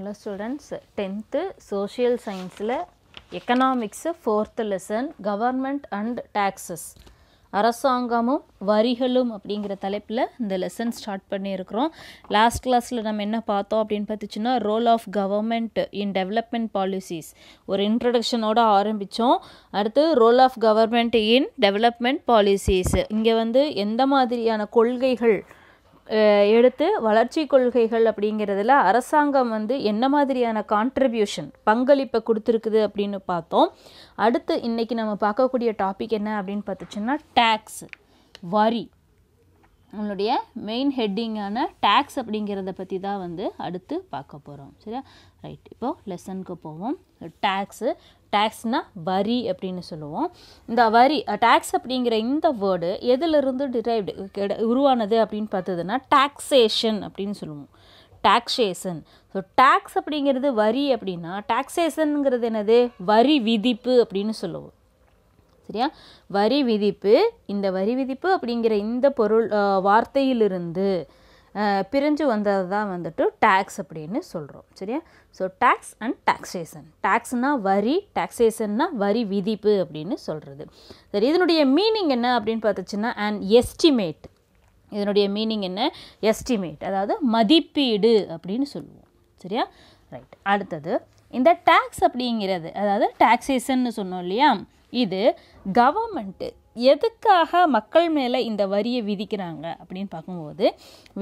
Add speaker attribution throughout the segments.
Speaker 1: Hello students tenth social சயின்ஸில் economics fourth lesson government and taxes அரசாங்கமும் வரிகளும் அப்படிங்கிற தலைப்பில் இந்த லெசன் ஸ்டார்ட் பண்ணியிருக்கிறோம் லாஸ்ட் கிளாஸில் நம்ம என்ன பார்த்தோம் அப்படின்னு பார்த்துச்சுன்னா role of government in development policies ஒரு இன்ட்ரடக்ஷனோட ஆரம்பித்தோம் அடுத்து role of government in development policies இங்கே வந்து எந்த மாதிரியான கொள்கைகள் எடுத்து வளர்ச்சி கொள்கைகள் அப்படிங்கிறதுல அரசாங்கம் வந்து என்ன மாதிரியான கான்ட்ரிபியூஷன் பங்களிப்பை கொடுத்துருக்குது அப்படின்னு பார்த்தோம் அடுத்து இன்றைக்கி நம்ம பார்க்கக்கூடிய டாபிக் என்ன அப்படின்னு பார்த்துச்சுன்னா டேக்ஸ் வரி நம்மளுடைய மெயின் ஹெட்டிங்கான டேக்ஸ் அப்படிங்கிறத பற்றி தான் வந்து அடுத்து பார்க்க போகிறோம் சரியா ரைட் இப்போது லெசனுக்கு போவோம் டேக்ஸு டேக்ஸ்னால் வரி அப்படின்னு சொல்லுவோம் இந்த வரி டேக்ஸ் அப்படிங்கிற இந்த வேர்டு எதிலிருந்து டிரைவ்டு உருவானது அப்படின்னு பார்த்ததுன்னா டேக்ஸேஷன் அப்படின்னு சொல்லுவோம் டேக்ஸேஷன் ஸோ டேக்ஸ் அப்படிங்கிறது வரி அப்படின்னா டேக்ஸேஷனுங்கிறது என்னது வரி விதிப்பு அப்படின்னு சொல்லுவோம் சரியா வரி விதிப்பு இந்த வரி விதிப்பு அப்படிங்கிற இந்த பொருள் வார்த்தையிலிருந்து பிரிஞ்சு வந்தது தான் வந்துட்டு டேக்ஸ் அப்படின்னு சொல்கிறோம் சரியா ஸோ டேக்ஸ் அண்ட் டாக்ஸேஷன் டேக்ஸ்னால் வரி டாக்ஸேஷன்னா வரி விதிப்பு அப்படின்னு சொல்கிறது சரி இதனுடைய மீனிங் என்ன அப்படின்னு பார்த்துச்சுன்னா அண்ட் எஸ்டிமேட் இதனுடைய மீனிங் என்ன எஸ்டிமேட் அதாவது மதிப்பீடு அப்படின்னு சொல்லுவோம் சரியா ரைட் அடுத்தது இந்த டேக்ஸ் அப்படிங்கிறது அதாவது டேக்ஸேஷன்னு சொன்னோம் இல்லையா இது கவர்மெண்ட்டு எதுக்காக மக்கள் மேலே இந்த வரியை விதிக்கிறாங்க அப்படின்னு பார்க்கும்போது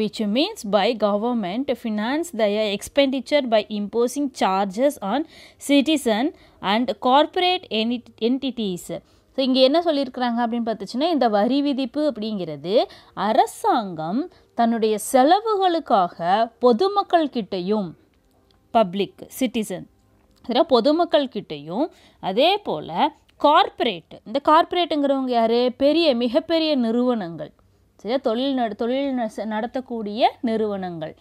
Speaker 1: which means by government finance their expenditure by imposing charges on citizen and corporate any entities so இங்கே என்ன சொல்லியிருக்கிறாங்க அப்படின்னு பார்த்துச்சுன்னா இந்த வரி விதிப்பு அப்படிங்கிறது அரசாங்கம் தன்னுடைய செலவுகளுக்காக பொதுமக்கள்கிட்டையும் பப்ளிக் சிட்டிசன் அதில் கிட்டேயும் அதே போல் கார்ப்பரேட்டு இந்த கார்ப்பரேட்டுங்கிறவங்க யார் பெரிய மிகப்பெரிய நிறுவனங்கள் சரியா தொழில் நட தொழில் நடத்தக்கூடிய நிறுவனங்கள்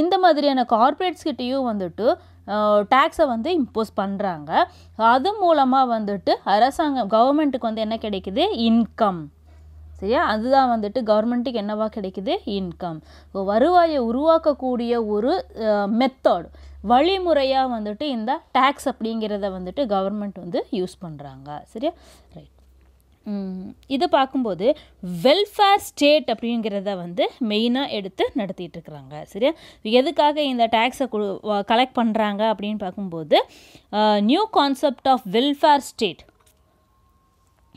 Speaker 1: இந்த மாதிரியான கிட்டேயும் வந்துட்டு டேக்ஸை வந்து இம்போஸ் பண்ணுறாங்க அது மூலமாக வந்துட்டு அரசாங்கம் கவர்மெண்ட்டுக்கு வந்து என்ன கிடைக்குது இன்கம் சரியா அதுதான் வந்துட்டு கவர்மெண்ட்டுக்கு என்னவா கிடைக்குது இன்கம் வருவாயை உருவாக்கக்கூடிய ஒரு மெத்தட் வழிமுறையாக வந்துட்டு இந்த டேக்ஸ் அப்படிங்கிறத வந்துட்டு கவர்மெண்ட் வந்து யூஸ் பண்ணுறாங்க சரியா ரைட் இதை பார்க்கும்போது வெல்ஃபேர் ஸ்டேட் அப்படிங்கிறத வந்து மெயினாக எடுத்து நடத்திட்டு இருக்கிறாங்க சரியா எதுக்காக இந்த டேக்ஸை கலெக்ட் பண்ணுறாங்க அப்படின்னு பார்க்கும்போது new concept of welfare state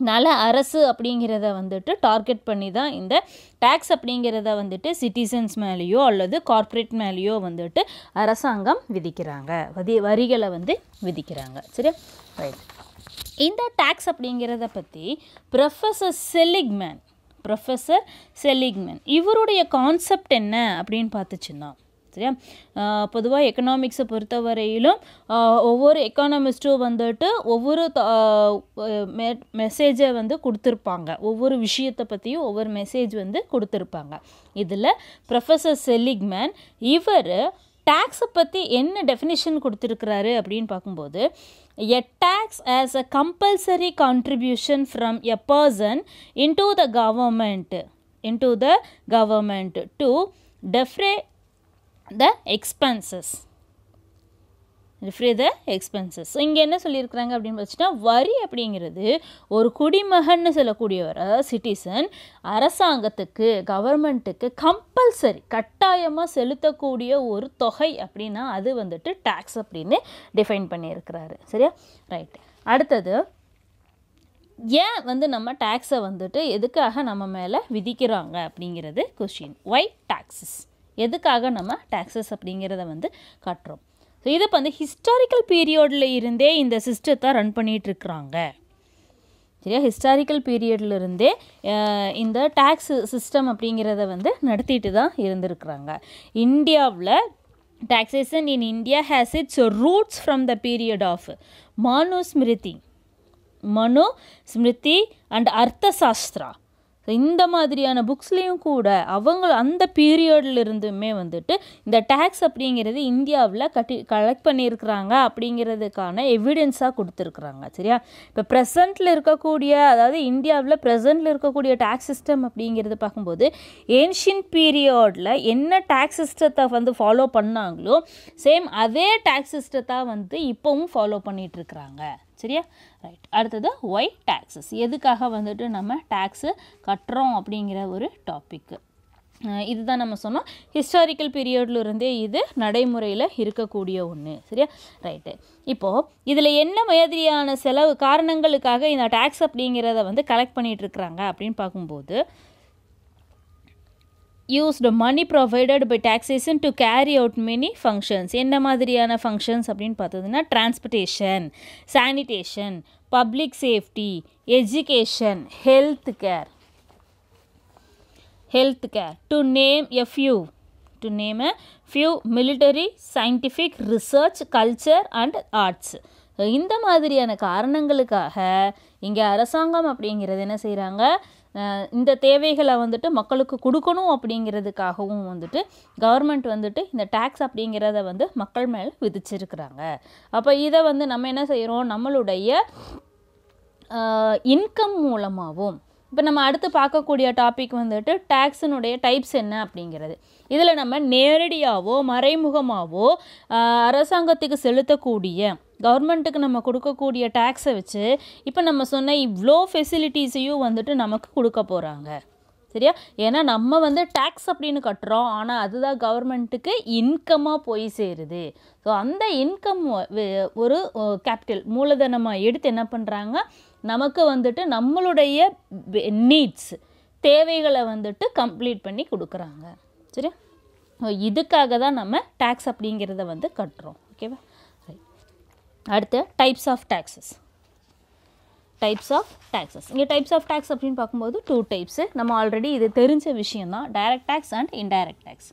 Speaker 1: நல அரசு அப்படிங்கிறத வந்துட்டு டார்கெட் பண்ணி தான் இந்த டேக்ஸ் அப்படிங்கிறத வந்துட்டு சிட்டிசன்ஸ் மேலேயோ அல்லது கார்ப்பரேட் மேலேயோ வந்துட்டு அரசாங்கம் விதிக்கிறாங்க வதி வரிகளை வந்து விதிக்கிறாங்க சரியா ரைட் இந்த டேக்ஸ் அப்படிங்கிறத பற்றி ப்ரொஃபஸர் செலிக்மேன் ப்ரொஃபஸர் செலிக்மேன் இவருடைய கான்செப்ட் என்ன அப்படின்னு பார்த்துச்சுன்னா சரியா பொதுவாக எக்கனாமிக்ஸை பொறுத்தவரையிலும் ஒவ்வொரு எக்கானமிஸ்ட்டும் வந்துட்டு ஒவ்வொரு மெசேஜை வந்து கொடுத்துருப்பாங்க ஒவ்வொரு விஷயத்தை பற்றியும் ஒவ்வொரு மெசேஜ் வந்து கொடுத்துருப்பாங்க இதில் ப்ரொஃபஸர் செலிக்மேன் இவர் டேக்ஸை பற்றி என்ன டெஃபினிஷன் கொடுத்துருக்கிறாரு அப்படின்னு பார்க்கும்போது a tax as a compulsory contribution from a person into the government into the government to defray the expenses defray the expenses so இங்கே என்ன சொல்லியிருக்கிறாங்க அப்படின்னு வச்சுட்டா வரி அப்படிங்கிறது ஒரு குடிமகன்னு சொல்லக்கூடியவர் சிட்டிசன் அரசாங்கத்துக்கு கவர்மெண்ட்டுக்கு கம்பல்சரி கட்டாயமாக செலுத்தக்கூடிய ஒரு தொகை அப்படின்னா அது வந்துட்டு டேக்ஸ் அப்படின்னு டிஃபைன் பண்ணியிருக்கிறாரு சரியா ரைட் அடுத்தது ஏன் வந்து நம்ம டேக்ஸை வந்துட்டு எதுக்காக நம்ம மேலே விதிக்கிறாங்க அப்படிங்கிறது கொஷின் ஒய் டேக்ஸஸ் எதுக்காக நம்ம டேக்ஸஸ் அப்படிங்கிறத வந்து கட்டுறோம் ஸோ இதை வந்து ஹிஸ்டாரிக்கல் பீரியடில் இருந்தே இந்த சிஸ்டத்தை ரன் பண்ணிகிட்ருக்குறாங்க சரியா ஹிஸ்டாரிக்கல் பீரியடில் இருந்தே இந்த டேக்ஸ் சிஸ்டம் அப்படிங்கிறத வந்து நடத்திட்டு தான் இருந்திருக்கிறாங்க இந்தியாவில் India in it's roots from the period of Manu of Manu Smriti and Artha Arthasastra. So இந்த மாதிரியான புக்ஸ்லேயும் கூட அவங்க அந்த பீரியட்லேருந்துமே வந்துட்டு இந்த டேக்ஸ் அப்படிங்கிறது இந்தியாவில் கட்டி கலெக்ட் பண்ணியிருக்கிறாங்க அப்படிங்கிறதுக்கான எவிடென்ஸாக கொடுத்துருக்குறாங்க சரியா இப்போ ப்ரெசண்டில் இருக்கக்கூடிய அதாவது இந்தியாவில் ப்ரெசண்ட்டில் இருக்கக்கூடிய டேக்ஸ் சிஸ்டம் அப்படிங்கிறது பார்க்கும்போது ஏன்ஷியன் பீரியடில் என்ன டேக்ஸ் சிஸ்டத்தை வந்து ஃபாலோ பண்ணாங்களோ சேம் அதே டேக்ஸ் சிஸ்டத்தை வந்து இப்போவும் ஃபாலோ பண்ணிகிட்ருக்குறாங்க சரியா ரைட் அடுத்தது ஒய் டேக்ஸஸ் எதுக்காக வந்துட்டு நம்ம டேக்ஸு கட்டுறோம் அப்படிங்கிற ஒரு டாப்பிக்கு இதுதான் நம்ம சொன்னோம் ஹிஸ்டாரிக்கல் இருந்தே இது நடைமுறையில் இருக்கக்கூடிய ஒன்று சரியா ரைட்டு இப்போது இதில் என்ன மாதிரியான செலவு காரணங்களுக்காக இந்த டேக்ஸ் அப்படிங்கிறத வந்து கலெக்ட் பண்ணிகிட்ருக்குறாங்க அப்படின்னு பார்க்கும்போது used money provided by taxation to carry out many functions என்ன மாதிரியான ஃபங்க்ஷன்ஸ் அப்படின்னு பார்த்ததுன்னா transportation sanitation public safety education health care health care to name a few to name a few military scientific research culture and arts இந்த மாதிரியான காரணங்களுக்காக இங்கே அரசாங்கம் அப்படிங்கிறது என்ன செய்கிறாங்க இந்த தேவைகளை வந்துட்டு மக்களுக்கு கொடுக்கணும் அப்படிங்கிறதுக்காகவும் வந்துட்டு கவர்மெண்ட் வந்துட்டு இந்த டேக்ஸ் அப்படிங்கிறத வந்து மக்கள் மேலே விதிச்சிருக்கிறாங்க அப்போ இதை வந்து நம்ம என்ன செய்கிறோம் நம்மளுடைய இன்கம் மூலமாகவும் இப்போ நம்ம அடுத்து பார்க்கக்கூடிய டாபிக் வந்துட்டு டேக்ஸினுடைய டைப்ஸ் என்ன அப்படிங்கிறது இதில் நம்ம நேரடியாகவோ மறைமுகமாகவோ அரசாங்கத்துக்கு செலுத்தக்கூடிய கவர்மெண்ட்டுக்கு நம்ம கொடுக்கக்கூடிய டேக்ஸை வச்சு இப்போ நம்ம சொன்ன இவ்வளோ ஃபெசிலிட்டிஸையும் வந்துட்டு நமக்கு கொடுக்க போகிறாங்க சரியா ஏன்னா நம்ம வந்து டேக்ஸ் அப்படின்னு கட்டுறோம் ஆனால் அதுதான் கவர்மெண்ட்டுக்கு இன்கமாக போய் சேருது ஸோ அந்த இன்கம் ஒரு கேபிட்டல் மூலதனமாக எடுத்து என்ன பண்ணுறாங்க நமக்கு வந்துட்டு நம்மளுடைய நீட்ஸ் தேவைகளை வந்துட்டு கம்ப்ளீட் பண்ணி கொடுக்குறாங்க சரியா இதுக்காக தான் நம்ம டேக்ஸ் அப்படிங்கிறத வந்து கட்டுறோம் ஓகேவா அடுத்து types of taxes types of taxes இங்கே டைப்ஸ் ஆஃப் டேக்ஸ் அப்படின்னு பார்க்கும்போது டூ டைப்ஸு நம்ம ஆல்ரெடி இது தெரிஞ்ச விஷயம் தான் direct tax and indirect tax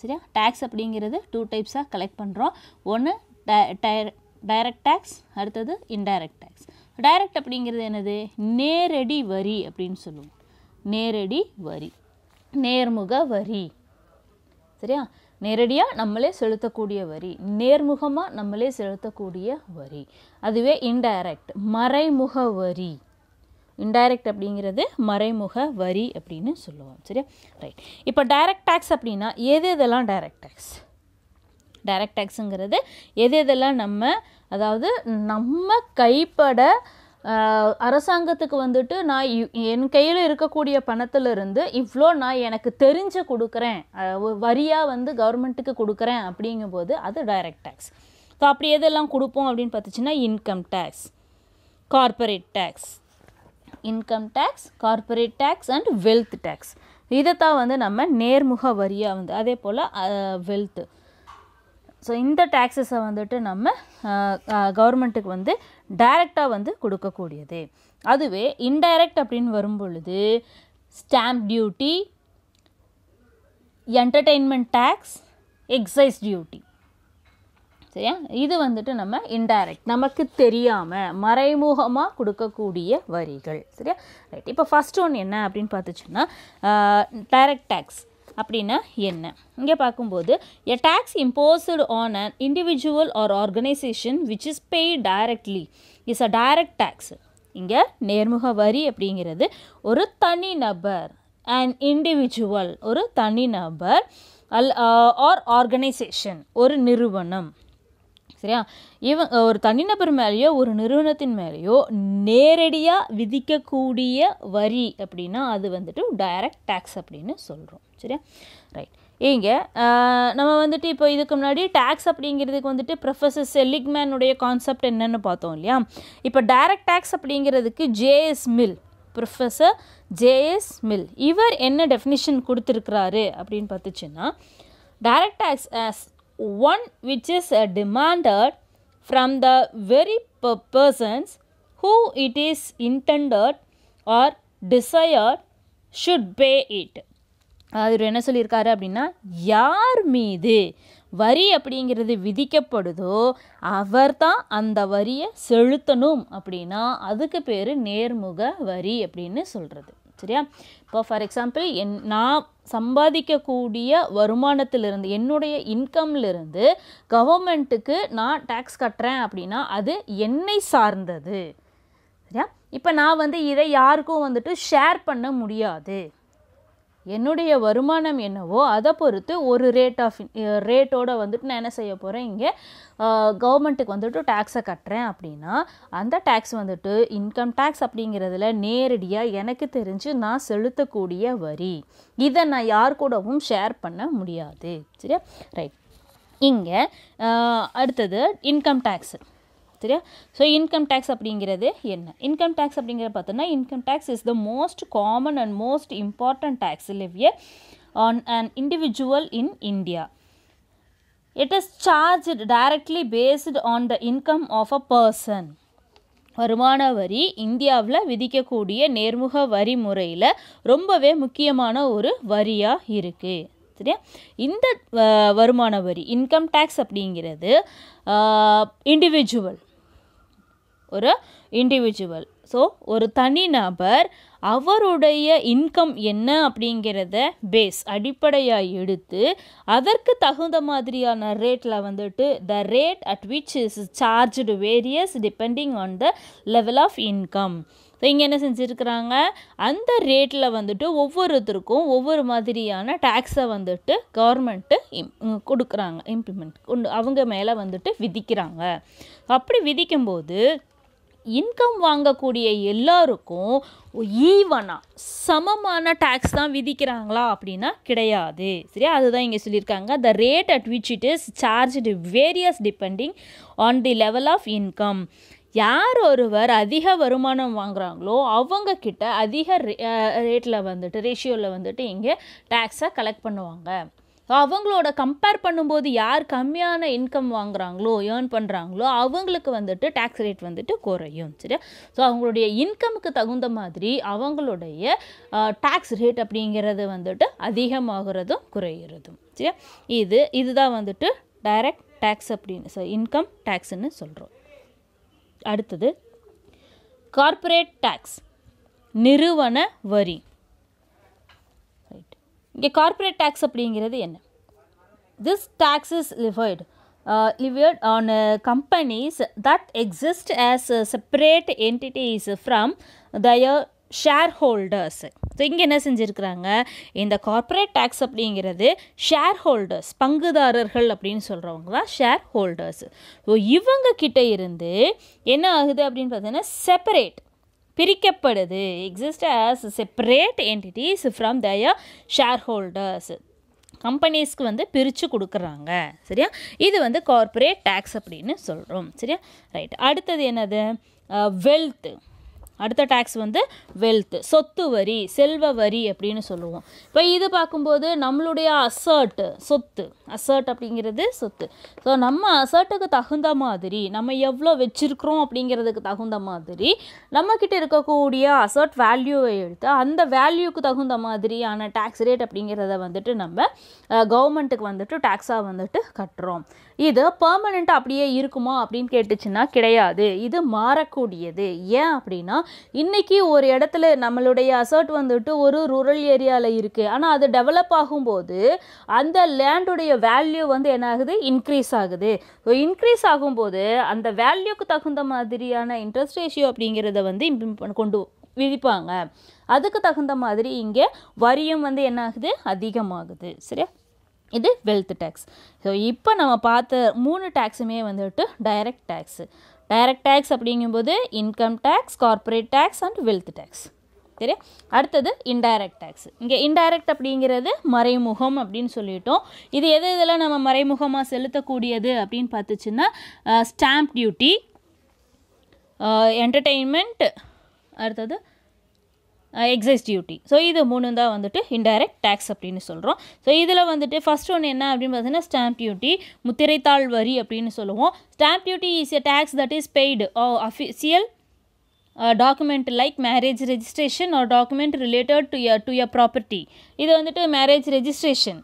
Speaker 1: சரியா டேக்ஸ் அப்படிங்கிறது டூ டைப்ஸாக கலெக்ட் பண்ணுறோம் ஒன்று டைரக்ட் டேக்ஸ் அடுத்தது இன்டைரக்ட் டேக்ஸ் டைரக்ட் அப்படிங்கிறது என்னது நேரடி வரி அப்படின்னு சொல்லுவோம் நேரடி வரி நேர்முக வரி சரியா நேரடியாக நம்மளே செலுத்தக்கூடிய வரி நேர்முகமாக நம்மளே செலுத்தக்கூடிய வரி அதுவே இன்டைரக்ட் மறைமுக வரி இன்டைரக்ட் அப்படிங்கிறது மறைமுக வரி அப்படின்னு சொல்லுவோம் சரியா ரைட் இப்போ டைரக்ட் டேக்ஸ் அப்படின்னா எது எதெல்லாம் டைரக்ட் டேக்ஸ் டைரக்ட் டேக்ஸுங்கிறது எது எதெல்லாம் நம்ம அதாவது நம்ம கைப்பட அரசாங்கத்துக்கு வந்துட்டு நான் என் கையில் இருக்கக்கூடிய பணத்திலிருந்து இவ்வளோ நான் எனக்கு தெரிஞ்சு கொடுக்குறேன் வரியாக வந்து கவர்மெண்ட்டுக்கு கொடுக்குறேன் அப்படிங்கும்போது அது டைரக்ட் டேக்ஸ் ஸோ அப்படி எதெல்லாம் கொடுப்போம் அப்படின்னு பார்த்துச்சுன்னா income tax corporate tax income tax corporate tax and wealth tax இதைத்தான் வந்து நம்ம நேர்முக வரியாக வந்து அதே போல் வெல்த்து ஸோ இந்த டேக்ஸஸை வந்துட்டு நம்ம கவர்மெண்ட்டுக்கு வந்து டைரெக்டாக வந்து கொடுக்கக்கூடியது அதுவே இன்டைரக்ட் அப்படின்னு வரும் பொழுது stamp duty entertainment tax excise duty சரியா இது வந்துட்டு நம்ம இன்டைரக்ட் நமக்கு தெரியாமல் மறைமுகமாக கொடுக்கக்கூடிய வரிகள் சரியா ரைட் இப்போ ஃபஸ்ட் ஒன் என்ன அப்படின்னு பார்த்துச்சுன்னா டைரக்ட் டேக்ஸ் அப்படின்னா என்ன இங்கே பார்க்கும்போது a tax imposed on an individual or organization which is pay directly is a direct tax இங்கே நேர்முக வரி அப்படிங்கிறது ஒரு தனி நபர் அண்ட் இண்டிவிஜுவல் ஒரு தனி நபர் அல் ஆர் ஆர்கனைசேஷன் ஒரு நிறுவனம் சரியா இவன் ஒரு தனிநபர் மேலேயோ ஒரு நிறுவனத்தின் மேலேயோ நேரடியாக விதிக்கக்கூடிய வரி அப்படின்னா அது வந்துட்டு டைரக்ட் டேக்ஸ் அப்படின்னு சொல்கிறோம் சரியா ரைட் ஏங்க நம்ம வந்துட்டு இப்போ இதுக்கு முன்னாடி டேக்ஸ் அப்படிங்கிறதுக்கு வந்துட்டு ப்ரொஃபஸர் செலிக்மேனுடைய கான்செப்ட் என்னென்னு பார்த்தோம் இல்லையா இப்போ டைரக்ட் டேக்ஸ் அப்படிங்கிறதுக்கு JS Mill professor JS Mill இவர் என்ன டெஃபினிஷன் கொடுத்துருக்கிறாரு அப்படின்னு பார்த்துச்சுன்னா direct tax as one which is a demanded from the very ப persons who it is intended or desired should pay it அவர் என்ன சொல்லியிருக்காரு அப்படின்னா யார் மீது வரி அப்படிங்கிறது விதிக்கப்படுதோ அவர் தான் அந்த வரியை செலுத்தணும் அப்படின்னா அதுக்கு பேர் நேர்முக வரி அப்படின்னு சொல்கிறது சரியா இப்போ ஃபார் எக்ஸாம்பிள் என் நான் சம்பாதிக்கக்கூடிய வருமானத்திலிருந்து என்னுடைய இன்கம்லேருந்து கவர்மெண்ட்டுக்கு நான் டேக்ஸ் கட்டுறேன் அப்படின்னா அது என்னை சார்ந்தது சரியா இப்போ நான் வந்து இதை யாருக்கும் வந்துட்டு ஷேர் பண்ண முடியாது என்னுடைய வருமானம் என்னவோ அதை பொறுத்து ஒரு ரேட் ஆஃப் ரேட்டோடு வந்துட்டு நான் என்ன செய்ய போகிறேன் இங்கே கவர்மெண்ட்டுக்கு வந்துட்டு டேக்ஸை கட்டுறேன் அப்படின்னா அந்த டேக்ஸ் வந்துட்டு இன்கம் டேக்ஸ் அப்படிங்கிறதுல நேரடியாக எனக்கு தெரிஞ்சு நான் செலுத்தக்கூடிய வரி இதை நான் யார் கூடவும் ஷேர் பண்ண முடியாது சரியா ரைட் இங்கே அடுத்தது இன்கம் டேக்ஸு பார்த்துரு ஸோ இன்கம் டேக்ஸ் அப்படிங்கிறது என்ன இன்கம் டேக்ஸ் அப்படிங்கிறத பார்த்தோன்னா income tax is the most common and most important tax levied on and individual in India it is charge directly based on the income of a person வருமான வரி இந்தியாவில் விதிக்கக்கூடிய நேர்முக வரி முறையில் ரொம்பவே முக்கியமான ஒரு வரியாக இருக்குது சரியா இந்த வருமான வரி இன்கம் டேக்ஸ் அப்படிங்கிறது இண்டிவிஜுவல் ஒரு இண்டிவிஜுவல் ஸோ ஒரு தனிநபர் அவருடைய இன்கம் என்ன அப்படிங்கிறத பேஸ் அடிப்படையாக எடுத்து அதற்கு தகுந்த மாதிரியான ரேட்டில் வந்துட்டு the rate at which is charged varies depending on the level of income so இங்கே என்ன செஞ்சுருக்குறாங்க அந்த ரேட்டில் வந்துட்டு ஒவ்வொருத்தருக்கும் ஒவ்வொரு மாதிரியான டேக்ஸை வந்துட்டு கவர்மெண்ட்டு இம் கொடுக்குறாங்க இம்ப்ளிமெண்ட் கொண்டு அவங்க மேலே வந்துட்டு விதிக்கிறாங்க அப்படி விதிக்கும்போது இன்கம் வாங்கக்கூடிய எல்லாருக்கும் ஈவனாக சமமான டேக்ஸ் தான் விதிக்கிறாங்களா அப்படின்னா கிடையாது சரியா அதுதான் இங்கே சொல்லியிருக்காங்க the rate at which it is charge varies depending on the level of income யார் ஒருவர் அதிக வருமானம் வாங்குகிறாங்களோ அவங்கக்கிட்ட அதிக ரே ரேட்டில் வந்துட்டு ரேஷியோவில் வந்துட்டு இங்கே டேக்ஸை கலெக்ட் பண்ணுவாங்க அவங்களோட கம்பேர் பண்ணும்போது யார் கம்மியான இன்கம் வாங்குகிறாங்களோ ஏர்ன் பண்ணுறாங்களோ அவங்களுக்கு வந்துட்டு டேக்ஸ் ரேட் வந்துட்டு குறையும் சரியா ஸோ அவங்களுடைய இன்கமுக்கு தகுந்த மாதிரி அவங்களுடைய டேக்ஸ் ரேட் அப்படிங்கிறது வந்துட்டு அதிகமாகிறதும் குறையிறதும் சரியா இது இதுதான் வந்துட்டு டைரக்ட் டேக்ஸ் அப்படின்னு ஸோ இன்கம் டேக்ஸ்ன்னு சொல்கிறோம் அடுத்தது கார்ப்பரேட் டேக்ஸ் நிறுவன வரி இங்கே கார்ப்பரேட் டேக்ஸ் அப்படிங்கிறது என்ன this tax is levied levied on companies that exist as separate entities from separate share holders so இங்கே என்ன செஞ்சுருக்குறாங்க இந்த கார்ப்பரேட் டேக்ஸ் அப்படிங்கிறது ஷேர் ஹோல்டர்ஸ் பங்குதாரர்கள் அப்படின்னு சொல்கிறவங்க தான் ஷேர் ஹோல்டர்ஸ் ஸோ இவங்க கிட்டே இருந்து என்ன ஆகுது அப்படின்னு பார்த்தீங்கன்னா செப்பரேட் பிரிக்கப்படுது exist as separate entities from their share holders கம்பெனிஸ்க்கு வந்து பிரித்து கொடுக்குறாங்க சரியா இது வந்து கார்ப்பரேட் டேக்ஸ் அப்படின்னு சொல்கிறோம் சரியா ரைட் அடுத்தது என்னது வெல்த்து அடுத்த டேக்ஸ் வந்து வெல்த் சொத்து வரி செல்வ வரி அப்படின்னு சொல்லுவோம் இப்போ இது பார்க்கும்போது நம்மளுடைய அசர்ட்டு சொத்து அசர்ட் அப்படிங்கிறது சொத்து ஸோ நம்ம அசர்ட்டுக்கு தகுந்த மாதிரி நம்ம எவ்வளோ வச்சுருக்குறோம் அப்படிங்கிறதுக்கு தகுந்த மாதிரி நம்மக்கிட்ட இருக்கக்கூடிய அசர்ட் வேல்யூவை எடுத்து அந்த வேல்யூக்கு தகுந்த மாதிரியான டேக்ஸ் ரேட் அப்படிங்கிறத வந்துட்டு நம்ம கவர்மெண்ட்டுக்கு வந்துட்டு டேக்ஸாக வந்துட்டு கட்டுறோம் இது பர்மனெண்ட்டாக அப்படியே இருக்குமா அப்படின்னு கேட்டுச்சுன்னா கிடையாது இது மாறக்கூடியது ஏன் அப்படின்னா இன்றைக்கி ஒரு இடத்துல நம்மளுடைய அசர்ட் வந்துட்டு ஒரு ரூரல் ஏரியாவில் இருக்குது ஆனால் அது டெவலப் ஆகும்போது அந்த லேண்டுடைய வேல்யூ வந்து என்னாகுது இன்க்ரீஸ் ஆகுது ஸோ இன்க்ரீஸ் ஆகும்போது அந்த வேல்யூக்கு தகுந்த மாதிரியான இன்ட்ரெஸ்ட் ரேஷியோ அப்படிங்கிறத வந்து இம்ப்ளிமெண்ட் கொண்டு விதிப்பாங்க அதுக்கு தகுந்த மாதிரி இங்கே வரியும் வந்து என்னாகுது அதிகமாகுது சரியா இது வெல்த் டேக்ஸ் ஸோ இப்போ நம்ம பார்த்த மூணு டேக்ஸுமே வந்துட்டு டைரக்ட் டேக்ஸு டைரக்ட் டேக்ஸ் அப்படிங்கும்போது income tax corporate tax and wealth tax சரி அடுத்தது இன்டைரக்ட் டேக்ஸ் இங்கே இன்டைரக்ட் அப்படிங்கிறது மறைமுகம் அப்படின்னு சொல்லிட்டோம் இது எது இதெல்லாம் நம்ம மறைமுகமாக செலுத்தக்கூடியது அப்படின்னு பார்த்துச்சுன்னா ஸ்டாம்ப் டியூட்டி என்டர்டெயின்மெண்ட் அடுத்தது எக்ஸைஸ் டியூட்டி ஸோ இது மூணு தான் வந்துட்டு இன்டைரக்ட் டேக்ஸ் அப்படின்னு சொல்கிறோம் ஸோ இதில் வந்துட்டு ஃபஸ்ட் ஒன்று என்ன அப்படின்னு பார்த்தீங்கன்னா ஸ்டாம்ப் டியூட்டி முத்திரைத்தாள் வரி அப்படின்னு சொல்லுவோம் stamp duty is a tax that is paid official document like marriage registration or document related to to a property இது வந்துட்டு மேரேஜ் ரெஜிஸ்ட்ரேஷன்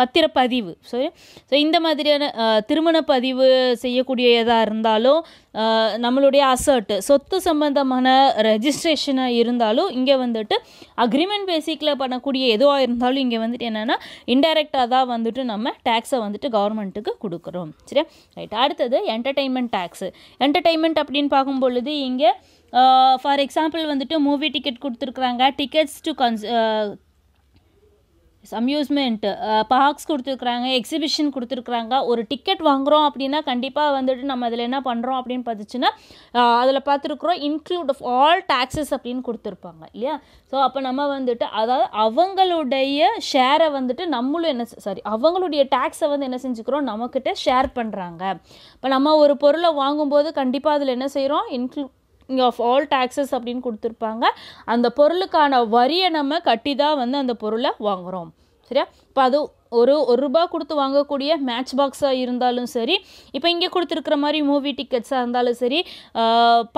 Speaker 1: பத்திரப்பதிவு ஸோ ஸோ இந்த மாதிரியான திருமண பதிவு செய்யக்கூடியதாக இருந்தாலும் நம்மளுடைய அசர்ட்டு சொத்து சம்பந்தமான ரெஜிஸ்ட்ரேஷனாக இருந்தாலும் இங்கே வந்துட்டு அக்ரிமெண்ட் பேசிக்கில் பண்ணக்கூடிய எதுவாக இருந்தாலும் இங்கே வந்துட்டு என்னென்னா இன்டெரக்டாக தான் வந்துட்டு நம்ம டேக்ஸை வந்துட்டு கவர்மெண்ட்டுக்கு கொடுக்குறோம் சரியா ரைட் அடுத்தது என்டர்டெயின்மெண்ட் டேக்ஸு என்டர்டெயின்மெண்ட் அப்படின்னு பார்க்கும் பொழுது இங்கே ஃபார் எக்ஸாம்பிள் வந்துட்டு மூவி டிக்கெட் கொடுத்துருக்குறாங்க tickets to concerts amusement parks uh, கொடுத்துருக்குறாங்க எக்ஸிபிஷன் கொடுத்துருக்குறாங்க ஒரு டிக்கெட் வாங்குகிறோம் அப்படின்னா கண்டிப்பாக வந்துட்டு நம்ம அதில் என்ன பண்ணுறோம் அப்படின்னு பார்த்துச்சுன்னா uh, அதில் பார்த்துருக்குறோம் இன்க்ளூட் ஆஃப் ஆல் டேக்ஸஸ் அப்படின்னு கொடுத்துருப்பாங்க இல்லையா ஸோ அப்போ நம்ம வந்துட்டு அதாவது அவங்களுடைய ஷேரை வந்துட்டு நம்மளும் என்ன சாரி அவங்களுடைய டேக்ஸை வந்து என்ன செஞ்சுக்கிறோம் நம்மக்கிட்ட ஷேர் பண்ணுறாங்க இப்போ நம்ம ஒரு பொருளை வாங்கும்போது கண்டிப்பாக அதில் என்ன செய்கிறோம் இன்க்ளூ ஆஃப் ஆல் டேக்ஸஸ் அப்படின்னு கொடுத்துருப்பாங்க அந்த பொருளுக்கான வரியை நம்ம கட்டி தான் வந்து அந்த பொருளை வாங்குகிறோம் சரியா இப்போ அது ஒரு ஒரு ரூபா கொடுத்து வாங்கக்கூடிய மேட்ச் பாக்ஸாக இருந்தாலும் சரி இப்போ இங்கே கொடுத்துருக்குற மாதிரி மூவி டிக்கெட்ஸாக இருந்தாலும் சரி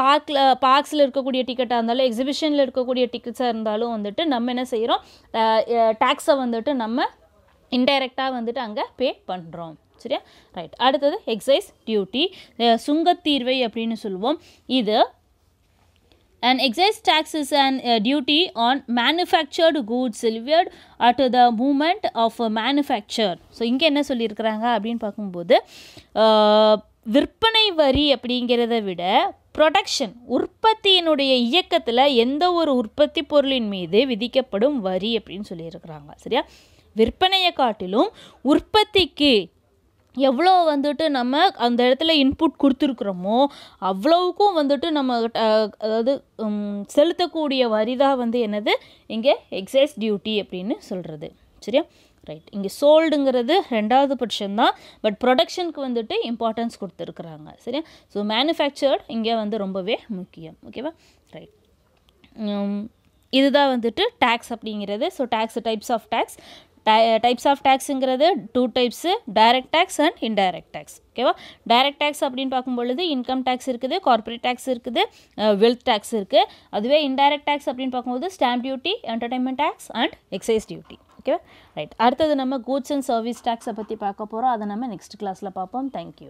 Speaker 1: பார்க்கில் பார்க்ஸில் இருக்கக்கூடிய டிக்கெட்டாக இருந்தாலும் எக்ஸிபிஷனில் இருக்கக்கூடிய டிக்கெட்ஸாக இருந்தாலும் வந்துட்டு நம்ம என்ன செய்கிறோம் டேக்ஸை வந்துட்டு நம்ம இன்டைரக்டாக வந்துட்டு அங்கே பே பண்ணுறோம் சரியா ரைட் அடுத்தது எக்ஸைஸ் டியூட்டி சுங்கத்தீர்வை அப்படின்னு சொல்லுவோம் இது An excise tax is an uh, duty on manufactured goods delivered at the moment of a manufacture. So இங்கே என்ன சொல்லியிருக்கிறாங்க அப்படின்னு பார்க்கும்போது uh, விற்பனை வரி அப்படிங்கிறத விட ப்ரொடக்ஷன் உற்பத்தியினுடைய இயக்கத்தில் எந்த ஒரு உற்பத்தி பொருளின் மீது விதிக்கப்படும் வரி அப்படின்னு சொல்லியிருக்கிறாங்க சரியா விற்பனையை காட்டிலும் உற்பத்திக்கு எவ்வளோ வந்துட்டு நம்ம அந்த இடத்துல இன்புட் கொடுத்துருக்குறோமோ அவ்வளோவுக்கும் வந்துட்டு நம்ம அதாவது செலுத்தக்கூடிய வரி தான் வந்து என்னது இங்கே எக்ஸைஸ் டியூட்டி அப்படின்னு சொல்கிறது சரியா ரைட் இங்கே சோல்டுங்கிறது ரெண்டாவது பட்சம்தான் பட் ப்ரொடக்ஷனுக்கு வந்துட்டு இம்பார்ட்டன்ஸ் கொடுத்துருக்குறாங்க சரியா ஸோ மேனுஃபேக்சர்ட் இங்கே வந்து ரொம்பவே முக்கியம் ஓகேவா ரைட் இதுதான் வந்துட்டு டேக்ஸ் அப்படிங்கிறது so tax types of tax types of டேக்ஸுங்கிறது two types direct tax and indirect tax ஓகேவா டைரக்ட் டேக்ஸ் அப்படின்னு பார்க்கும்பொழுது இன்கம் டேக்ஸ் இருக்குது கார்பரேட் டேக்ஸ் இருக்குது வெல்த் டேக்ஸ் இருக்குது அதுவே இன்டைரக்ட் டேக்ஸ் அப்படின்னு பார்க்கும்போது stamp duty entertainment tax and excise duty ஓகேவா ரைட் அடுத்தது நம்ம கூட்ஸ் அண்ட் சர்வீஸ் டேக்ஸை பற்றி பார்க்க போகிறோம் அதை நம்ம நெக்ஸ்ட் கிளாஸில் பார்ப்போம் தேங்க்யூ